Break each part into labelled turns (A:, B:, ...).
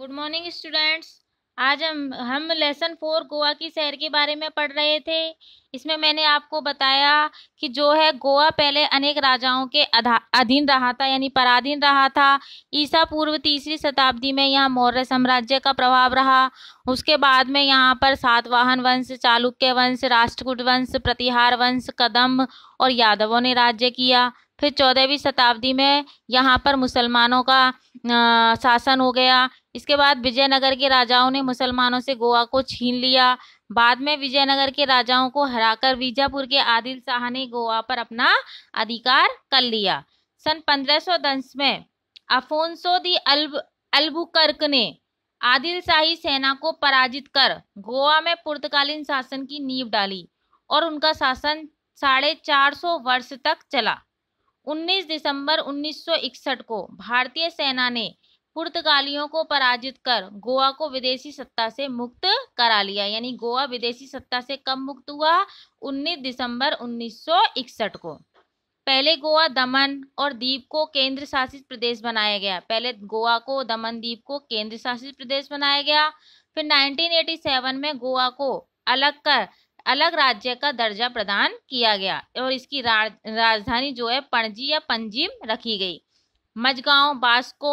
A: good morning students आज हम हम लेसन फोर गोवा की शहर के बारे में पढ़ रहे थे इसमें मैंने आपको बताया कि जो है गोवा पहले अनेक राजाओं के अधीन रहा था यानी पराधीन रहा था ईसा पूर्व तीसरी शताब्दी में यहाँ मौर्य साम्राज्य का प्रभाव रहा उसके बाद में यहाँ पर सातवाहन वंश चालुक्य वंश राष्ट्रकूट वंश प्रतिहार वंश कदम और यादवों ने राज्य किया फिर चौदहवीं शताब्दी में यहाँ पर मुसलमानों का आ, शासन हो गया इसके बाद विजयनगर के राजाओं ने मुसलमानों से गोवा को छीन लिया बाद में विजयनगर के राजाओं को हराकर बीजापुर के आदिल शाह ने गोवा पर अपना अधिकार कर लिया सन 1510 में अफोंसो दी अल्ब अल्बुकर्क ने आदिल शाही सेना को पराजित कर गोवा में पुर्तकालीन शासन की नींव डाली और उनका शासन साढ़े चार सौ वर्ष तक चला 19 दिसंबर 1961 को भारतीय सेना ने पुर्तगालियों को पराजित कर गोवा को विदेशी सत्ता से मुक्त करा लिया यानी गोवा विदेशी सत्ता से कब मुक्त हुआ 19 दिसंबर 1961 को पहले गोवा दमन और द्वीप को केंद्र शासित प्रदेश बनाया गया पहले गोवा को दमन द्वीप को केंद्र शासित प्रदेश बनाया गया फिर 1987 में गोवा को अलग कर अलग राज्य का दर्जा प्रदान किया गया और इसकी राजधानी जो है पणजी या पंजीम रखी गई मजगांव बास्को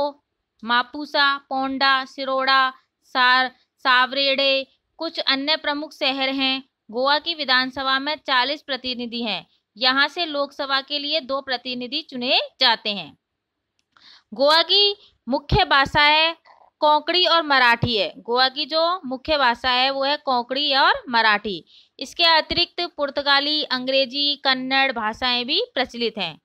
A: मापुसा पोंडा सिरोड़ा सार सावरेड़े कुछ अन्य प्रमुख शहर हैं गोवा की विधानसभा में 40 प्रतिनिधि हैं यहाँ से लोकसभा के लिए दो प्रतिनिधि चुने जाते हैं गोवा की मुख्य भाषा है कोंकड़ी और मराठी है गोवा की जो मुख्य भाषा है वो है कोंकड़ी और मराठी इसके अतिरिक्त पुर्तगाली अंग्रेजी कन्नड़ भाषाएं भी प्रचलित हैं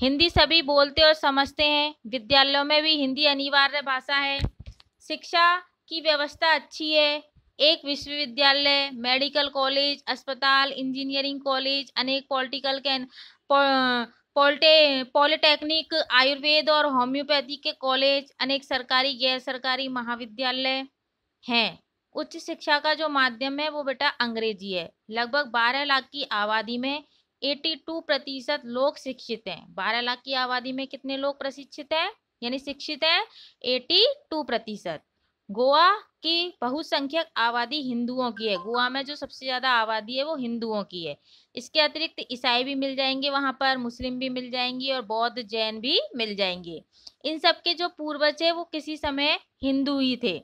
A: हिंदी सभी बोलते और समझते हैं विद्यालयों में भी हिंदी अनिवार्य भाषा है शिक्षा की व्यवस्था अच्छी है एक विश्वविद्यालय मेडिकल कॉलेज अस्पताल इंजीनियरिंग कॉलेज अनेक पॉलिटिकल के पॉलिटे पॉलिटेक्निक आयुर्वेद और होम्योपैथी के कॉलेज अनेक सरकारी गैर सरकारी महाविद्यालय हैं उच्च शिक्षा का जो माध्यम है वो बेटा अंग्रेजी है लगभग बारह लाख की आबादी में 82 प्रतिशत लोग शिक्षित हैं 12 लाख की आबादी में कितने लोग प्रशिक्षित हैं यानी शिक्षित है 82 प्रतिशत गोवा की बहुसंख्यक आबादी हिंदुओं की है गोवा में जो सबसे ज़्यादा आबादी है वो हिंदुओं की है इसके अतिरिक्त ईसाई भी मिल जाएंगे वहाँ पर मुस्लिम भी मिल जाएंगी और बौद्ध जैन भी मिल जाएंगे इन सब के जो पूर्वज है वो किसी समय हिंदू ही थे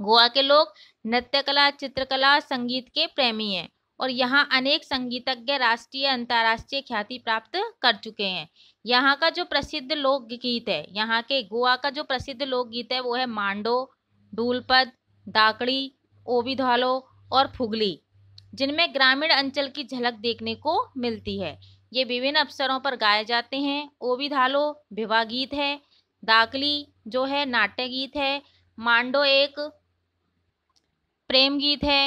A: गोवा के लोग नृत्य कला चित्रकला संगीत के प्रेमी हैं और यहाँ अनेक संगीतज्ञ राष्ट्रीय अंतर्राष्ट्रीय ख्याति प्राप्त कर चुके हैं यहाँ का जो प्रसिद्ध लोकगीत है यहाँ के गोवा का जो प्रसिद्ध लोकगीत है वो है मांडो डूलपद दाकड़ी ओबिधालो और फुगली जिनमें ग्रामीण अंचल की झलक देखने को मिलती है ये विभिन्न अवसरों पर गाए जाते हैं ओबिधालो विवाह गीत है दाकली जो है नाट्य गीत है मांडो एक प्रेम गीत है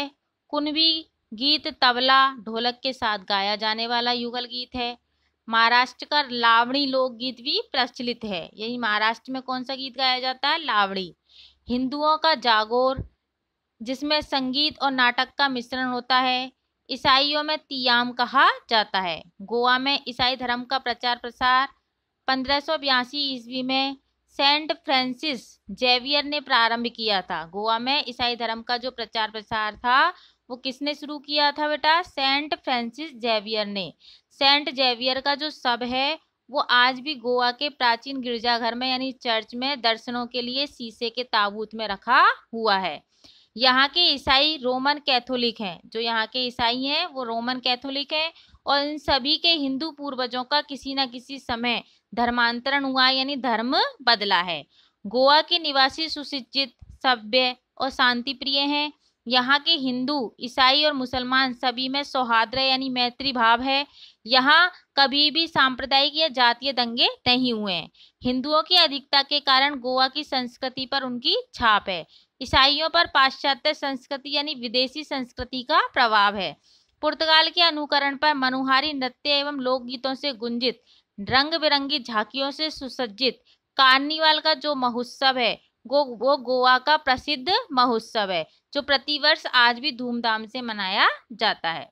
A: कुनवी गीत तबला ढोलक के साथ गाया जाने वाला युगल गीत है महाराष्ट्र का लावणी लोकगीत भी प्रचलित है यही महाराष्ट्र में कौन सा गीत गाया जाता है लावणी हिंदुओं का जागोर जिसमें संगीत और नाटक का मिश्रण होता है ईसाइयों में तियाम कहा जाता है गोवा में ईसाई धर्म का प्रचार प्रसार पंद्रह सौ बयासी ईस्वी में सेंट फ्रांसिस जेवियर ने प्रारंभ किया था गोवा में ईसाई धर्म का जो प्रचार प्रसार था वो किसने शुरू किया था बेटा सेंट फ्रांसिस जेवियर ने सेंट जेवियर का जो सब है वो आज भी गोवा के प्राचीन गिरजाघर में यानी चर्च में दर्शनों के लिए शीशे के ताबूत में रखा हुआ है यहाँ के ईसाई रोमन कैथोलिक हैं जो यहाँ के ईसाई हैं वो रोमन कैथोलिक हैं और इन सभी के हिंदू पूर्वजों का किसी न किसी समय धर्मांतरण हुआ यानी धर्म बदला है गोवा के निवासी सुशिक्षित सभ्य और शांति प्रिय हैं यहाँ के हिंदू ईसाई और मुसलमान सभी में सौहार्द यानी मैत्री भाव है यहाँ कभी भी सांप्रदायिक या जातीय दंगे नहीं हुए हैं हिंदुओं की अधिकता के कारण गोवा की संस्कृति पर उनकी छाप है ईसाइयों पर पाश्चात्य संस्कृति यानी विदेशी संस्कृति का प्रभाव है पुर्तगाल के अनुकरण पर मनुहारी नृत्य एवं लोकगीतों से गुंजित रंग बिरंगी झांकियों से सुसज्जित कार्निवाल का जो महोत्सव है गो वो गोवा का प्रसिद्ध महोत्सव है जो प्रतिवर्ष आज भी धूमधाम से मनाया जाता है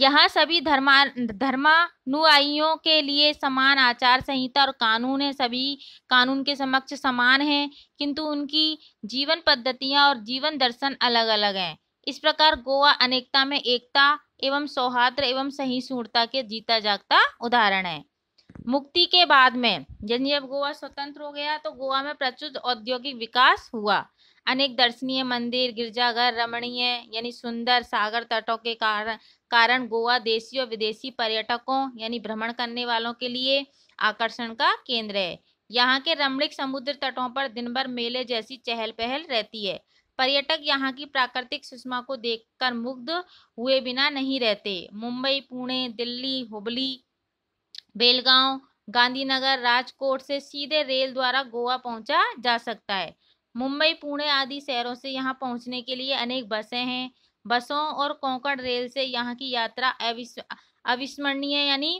A: यहाँ सभी धर्मा धर्मानुयायियों के लिए समान आचार संहिता और कानून है सभी कानून के समक्ष समान है किंतु उनकी जीवन पद्धतियाँ और जीवन दर्शन अलग अलग हैं इस प्रकार गोवा अनेकता में एकता एवं सौहार्द एवं सहिष्णुता के जीता जागता उदाहरण है मुक्ति के बाद में यानी जब गोवा स्वतंत्र हो गया तो गोवा में प्रचुर औद्योगिक विकास हुआ अनेक दर्शनीय मंदिर गिरजाघर रमणीय यानी सुंदर सागर तटों के कारण कारण गोवा देशी और विदेशी पर्यटकों यानी भ्रमण करने वालों के लिए आकर्षण का केंद्र है यहाँ के रमणीक समुद्र तटों पर दिन भर मेले जैसी चहल पहल रहती है पर्यटक यहाँ की प्राकृतिक सुषमा को देखकर मुग्ध हुए बिना नहीं रहते मुंबई पुणे दिल्ली हुबली बेलगांव गांधीनगर राजकोट से सीधे रेल द्वारा गोवा पहुंचा जा सकता है मुंबई पुणे आदि शहरों से यहाँ पहुंचने के लिए अनेक बसें हैं बसों और कोंकण रेल से यहाँ की यात्रा अविस्मरणीय यानी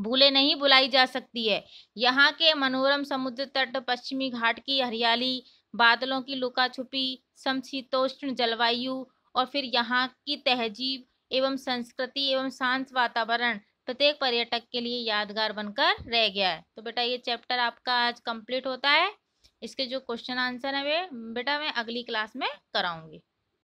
A: भूले नहीं बुलाई जा सकती है यहाँ के मनोरम समुद्र तट पश्चिमी घाट की हरियाली बादलों की लुका छुपी समशीतोष्ण जलवायु और फिर यहाँ की तहजीब एवं संस्कृति एवं शांत वातावरण प्रत्येक पर्यटक के लिए यादगार बनकर रह गया है तो बेटा ये चैप्टर आपका आज कंप्लीट होता है इसके जो क्वेश्चन आंसर है वे बेटा मैं अगली क्लास में कराऊंगी